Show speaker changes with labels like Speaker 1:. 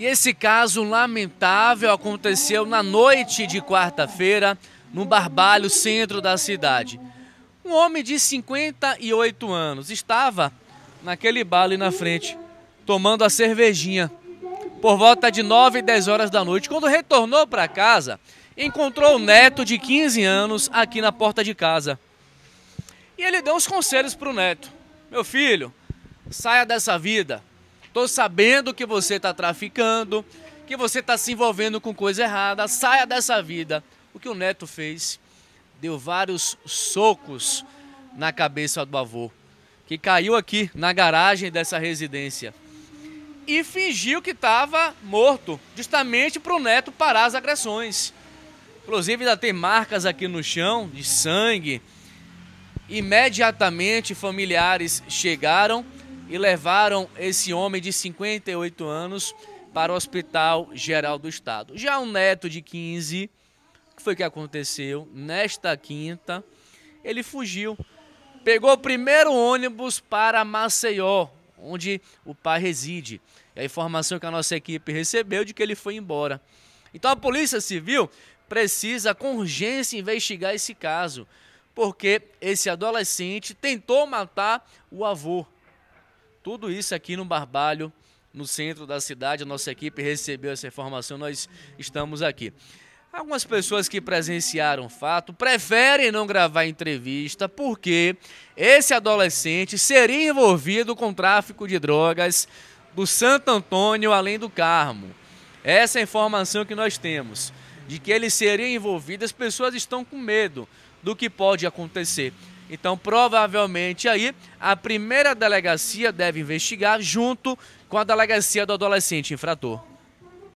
Speaker 1: E esse caso lamentável aconteceu na noite de quarta-feira, no Barbalho, centro da cidade. Um homem de 58 anos estava naquele bar ali na frente, tomando a cervejinha, por volta de 9 e 10 horas da noite. Quando retornou para casa, encontrou o neto de 15 anos aqui na porta de casa. E ele deu uns conselhos para o neto: Meu filho, saia dessa vida Tô sabendo que você está traficando, que você está se envolvendo com coisa errada, saia dessa vida. O que o neto fez? Deu vários socos na cabeça do avô, que caiu aqui na garagem dessa residência. E fingiu que estava morto, justamente para o neto parar as agressões. Inclusive, ainda tem marcas aqui no chão de sangue. Imediatamente, familiares chegaram e levaram esse homem de 58 anos para o Hospital Geral do Estado. Já um neto de 15, que foi que aconteceu nesta quinta, ele fugiu. Pegou o primeiro ônibus para Maceió, onde o pai reside. E a informação que a nossa equipe recebeu é de que ele foi embora. Então a Polícia Civil precisa com urgência investigar esse caso, porque esse adolescente tentou matar o avô. Tudo isso aqui no Barbalho, no centro da cidade. A nossa equipe recebeu essa informação, nós estamos aqui. Algumas pessoas que presenciaram o fato preferem não gravar entrevista porque esse adolescente seria envolvido com tráfico de drogas do Santo Antônio além do Carmo. Essa é a informação que nós temos. De que ele seria envolvido, as pessoas estão com medo do que pode acontecer. Então, provavelmente aí, a primeira delegacia deve investigar junto com a delegacia do adolescente infrator.